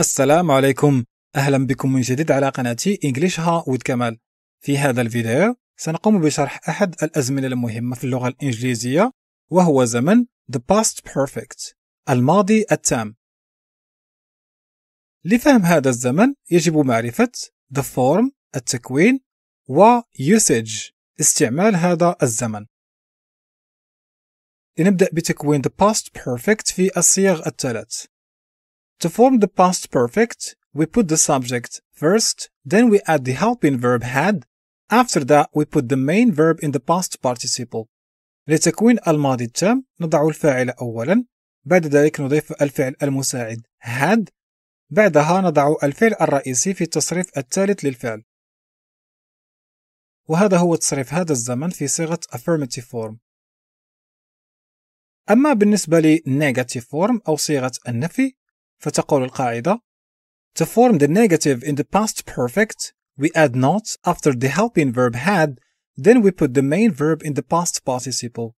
السلام عليكم أهلا بكم من جديد على قناتي إنجليش ها ود كمال في هذا الفيديو سنقوم بشرح أحد الأزمنة المهمة في اللغة الإنجليزية وهو زمن The Past Perfect الماضي التام لفهم هذا الزمن يجب معرفة the form التكوين و usage استعمال هذا الزمن لنبدأ بتكوين the past perfect في الصيغ الثلاث To form the past perfect, we put the subject first, then we add the helping verb had, after that we put the main verb in the past participle. لتكوين الماضي التام نضع الفاعل أولا بعد ذلك نضيف الفعل المساعد had بعدها نضع الفعل الرئيسي في التصريف الثالث للفعل وهذا هو تصريف هذا الزمن في صيغة affirmative form أما بالنسبة ل negative form أو صيغة النفي فتقول القاعدة To form the negative in the past perfect, we add not after the helping verb had, then we put the main verb in the past participle.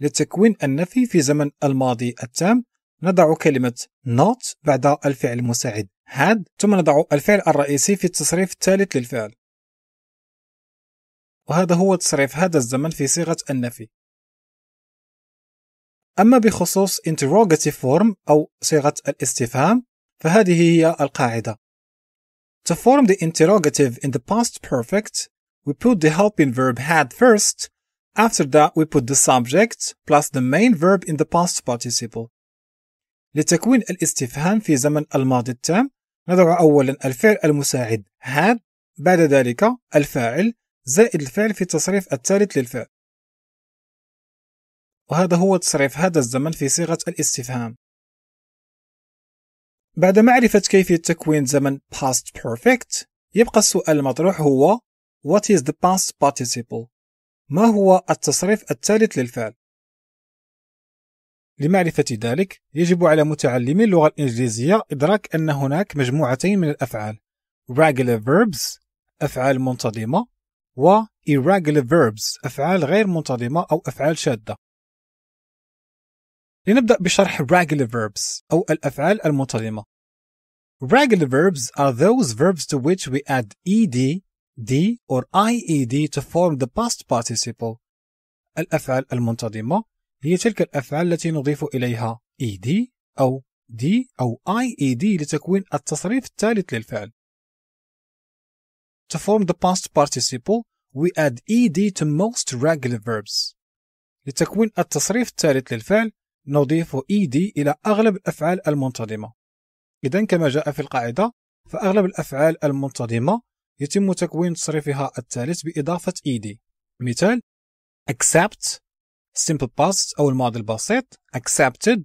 لتكوين النفي في زمن الماضي التام نضع كلمة not بعد الفعل المساعد had ثم نضع الفعل الرئيسي في التصريف الثالث للفعل وهذا هو تصريف هذا الزمن في صيغة النفي أما بخصوص interrogative form أو صيغة الاستفهام فهذه هي القاعدة To form the interrogative in the past perfect we put the helping verb had first after that we put the subject plus the main verb in the past participle لتكوين الاستفهام في زمن الماضي التام نضع أولا الفعل المساعد had بعد ذلك الفاعل زائد الفعل في التصريف الثالث للفعل وهذا هو تصريف هذا الزمن في صيغة الاستفهام بعد معرفة كيفية تكوين زمن past perfect يبقى السؤال المطروح هو what is the past participle ما هو التصريف الثالث للفعل لمعرفة ذلك يجب على متعلمي اللغة الإنجليزية إدراك أن هناك مجموعتين من الأفعال regular verbs أفعال منتظمة و irregular verbs أفعال غير منتظمة أو أفعال شاذة لنبدأ بشرح regular verbs أو الأفعال المنتظمة. Regular verbs are those verbs to which we add ed, d or ied to form the past participle. الأفعال المنتظمة هي تلك الأفعال التي نضيف إليها ed أو d أو ied لتكوين التصريف الثالث للفعل. To form the past participle, we add ed to most regular verbs. لتكوين التصريف الثالث للفعل نضيف إيدي e إلى أغلب الأفعال المنتظمة إذا كما جاء في القاعدة فأغلب الأفعال المنتظمة يتم تكوين تصريفها الثالث بإضافة إيدي e مثال accept simple past أو الماضي البسيط accepted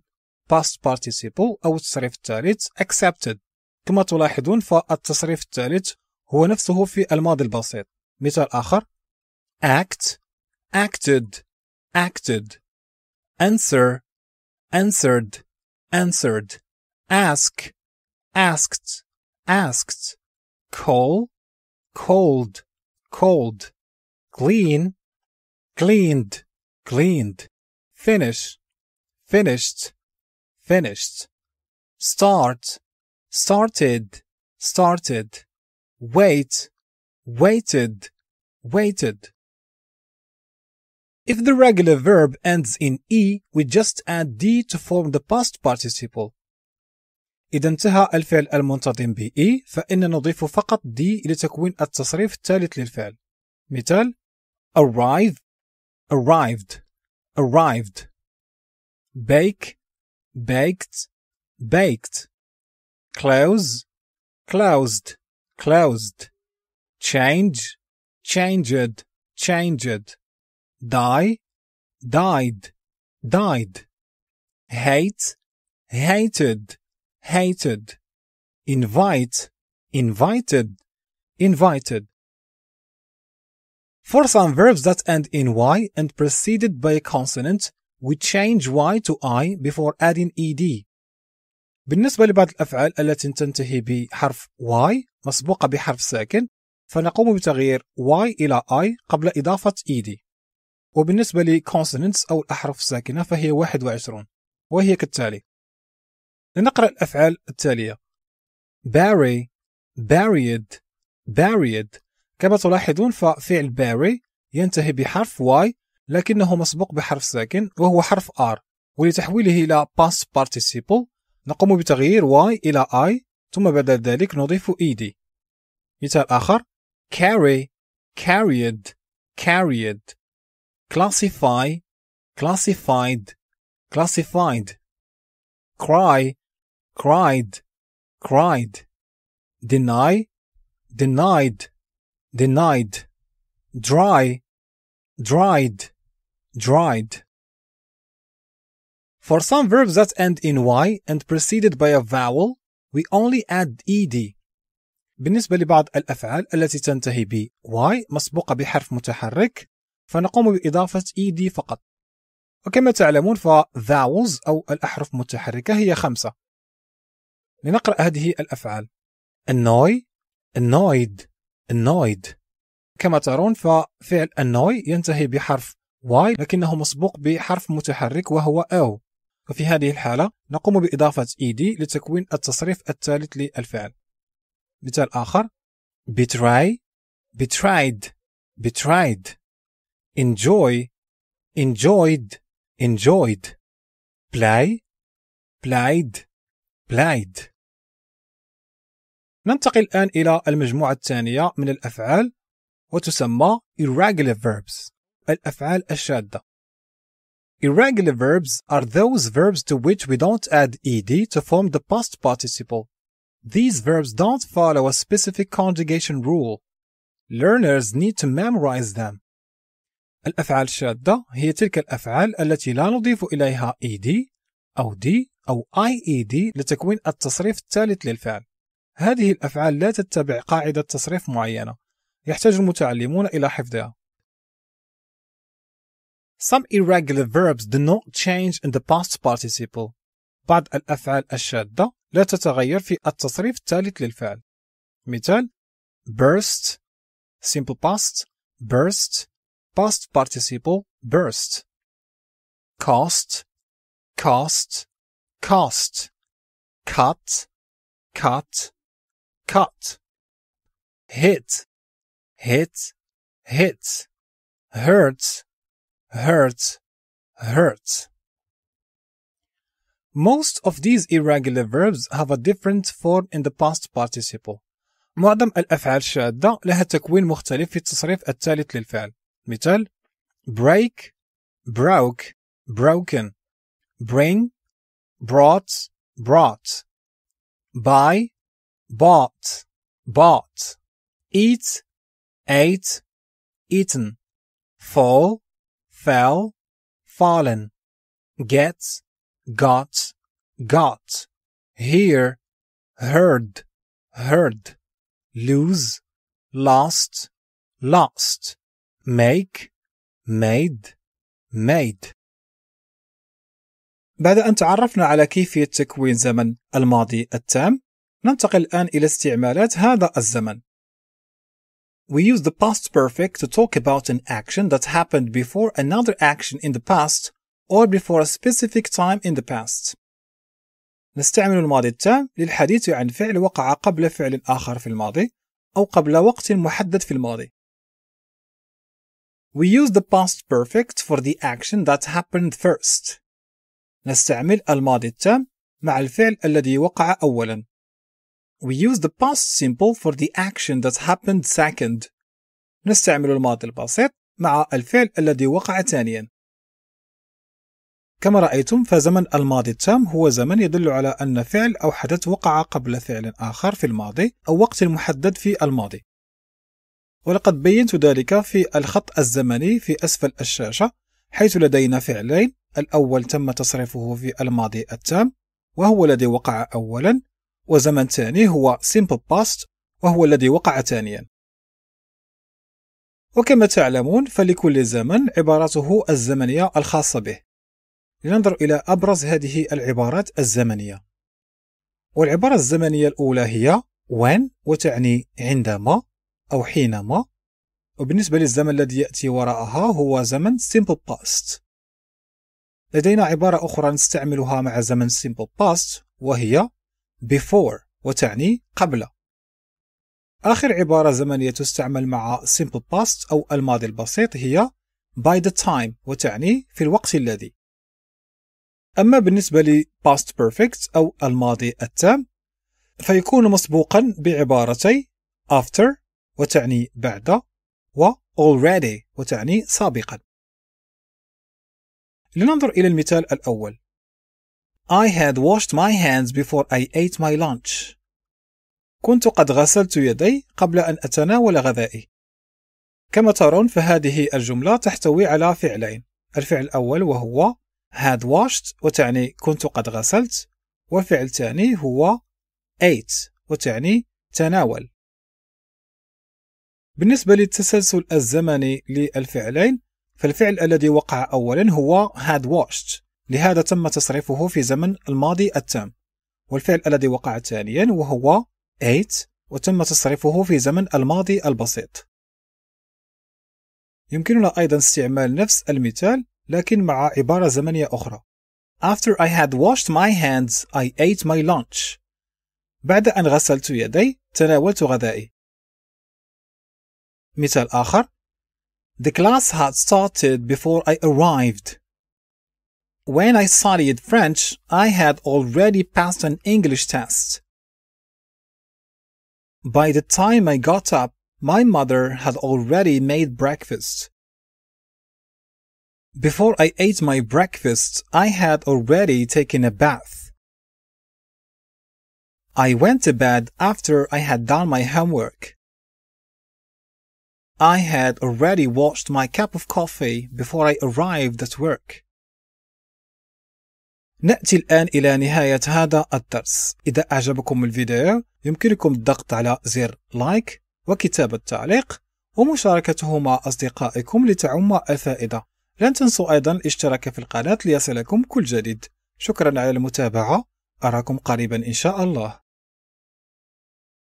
past participle أو التصريف الثالث accepted كما تلاحظون فالتصريف الثالث هو نفسه في الماضي البسيط مثال آخر act acted acted answer answered, answered, ask, asked, asked, call, called, called, clean, cleaned, cleaned, finish, finished, finished, start, started, started, wait, waited, waited. If the regular verb ends in E, we just add D to form the past participle. إذا انتهى الفعل المنتظم ب E فإننا نضيف فقط دِي لتكوين التصريف الثالث للفعل. مثال arrive arrived arrived bake baked baked close closed closed change changed changed die, died, died. Hate, hated, hated. Invite, invited, invited. For some verbs that end in y and preceded by a consonant, we change y to i before adding ed. بالنسبة لبعض الأفعال التي تنتهي بحرف y مسبوقة بحرف ساكن فنقوم بتغيير y إلى i قبل إضافة ed. وبالنسبة consonants أو الأحرف الساكنة فهي 21 وهي كالتالي لنقرأ الأفعال التالية bury buried buried كما تلاحظون ففعل bury ينتهي بحرف y لكنه مسبوق بحرف ساكن وهو حرف r ولتحويله إلى past participle نقوم بتغيير y إلى i ثم بعد ذلك نضيف ed مثال آخر carry carried carried classify, classified, classified, cry, cried, cried, deny, denied, denied, dry, dried, dried. For some verbs that end in y and preceded by a vowel, we only add ed. بالنسبة لبعض الأفعال التي تنتهي ب y مسبوقة بحرف متحرك فنقوم بإضافة ed فقط وكما تعلمون فذاوز أو الأحرف المتحركة هي خمسة لنقرأ هذه الأفعال annoy annoyed annoyed كما ترون ففعل annoy ينتهي بحرف y لكنه مسبوق بحرف متحرك وهو او وفي هذه الحالة نقوم بإضافة ed لتكوين التصريف الثالث للفعل مثال آخر betray betrayed betrayed enjoy, enjoyed, enjoyed. Play, played, played. ننتقل الآن إلى المجموعة الثانية من الأفعال وتسمى irregular verbs الأفعال الشاذة Irregular verbs are those verbs to which we don't add ed to form the past participle. These verbs don't follow a specific conjugation rule. Learners need to memorize them. الأفعال الشاذة هي تلك الأفعال التي لا نضيف إليها ed أو d أو ied لتكوين التصريف الثالث للفعل هذه الأفعال لا تتبع قاعدة تصريف معينة يحتاج المتعلمون إلى حفظها Some irregular verbs do not change in the past participle. بعض الأفعال الشاذة لا تتغير في التصريف الثالث للفعل. مثال burst simple past burst past participle burst. Cost, cost, cost. Cut, cut, cut. Hit, hit, hit. Hurt, hurt, hurt. Most of these irregular verbs have a different form in the past participle. معظم الأفعال الشاذة لها تكوين مختلف في التصريف الثالث للفعل metal, break, broke, broken, bring, brought, brought, buy, bought, bought, eat, ate, eaten, fall, fell, fallen, get, got, got, hear, heard, heard, lose, lost, lost. make made made بعد أن تعرفنا على كيفية تكوين زمن الماضي التام ننتقل الآن إلى استعمالات هذا الزمن We use the past perfect to talk about an action that happened before another action in the past or before a specific time in the past. نستعمل الماضي التام للحديث عن فعل وقع قبل فعل آخر في الماضي أو قبل وقت محدد في الماضي. We use the past perfect for the action that happened first. نستعمل الماضي التام مع الفعل الذي وقع أولاً. We use the past simple for the action that happened second. نستعمل الماضي البسيط مع الفعل الذي وقع ثانياً. كما رأيتم فزمن الماضي التام هو زمن يدل على أن فعل أو حدث وقع قبل فعل آخر في الماضي أو وقت محدد في الماضي. ولقد بينت ذلك في الخط الزمني في أسفل الشاشة حيث لدينا فعلين الأول تم تصريفه في الماضي التام وهو الذي وقع أولا وزمن ثاني هو simple past وهو الذي وقع ثانيا وكما تعلمون فلكل زمن عبارته الزمنية الخاصة به لننظر إلى أبرز هذه العبارات الزمنية والعبارة الزمنية الأولى هي when وتعني عندما أو حينما وبالنسبة للزمن الذي يأتي وراءها هو زمن simple past لدينا عبارة أخرى نستعملها مع زمن simple past وهي before وتعني قبل آخر عبارة زمنية تستعمل مع simple past أو الماضي البسيط هي by the time وتعني في الوقت الذي أما بالنسبة ل past perfect أو الماضي التام فيكون مسبوقا بعبارتي after وتعني بعد و already وتعني سابقا لننظر إلى المثال الأول I had washed my hands before I ate my lunch كنت قد غسلت يدي قبل أن أتناول غذائي كما ترون فهذه الجملة تحتوي على فعلين الفعل الأول وهو had washed وتعني كنت قد غسلت والفعل الثاني هو ate وتعني تناول بالنسبة للتسلسل الزمني للفعلين فالفعل الذي وقع أولا هو had washed لهذا تم تصريفه في زمن الماضي التام والفعل الذي وقع ثانيا وهو ate وتم تصريفه في زمن الماضي البسيط يمكننا أيضا استعمال نفس المثال لكن مع عبارة زمنية أخرى After I had washed my hands I ate my lunch بعد أن غسلت يدي تناولت غذائي مثال آخر The class had started before I arrived. When I studied French, I had already passed an English test. By the time I got up, my mother had already made breakfast. Before I ate my breakfast, I had already taken a bath. I went to bed after I had done my homework. I had already washed my cup of coffee before I arrived at work. نأتي الآن إلى نهاية هذا الدرس إذا أعجبكم الفيديو يمكنكم الضغط على زر لايك وكتابة تعليق ومشاركته مع أصدقائكم لتعم الفائدة لن تنسوا أيضا الاشتراك في القناة ليصلكم كل جديد شكرا على المتابعة أراكم قريبا إن شاء الله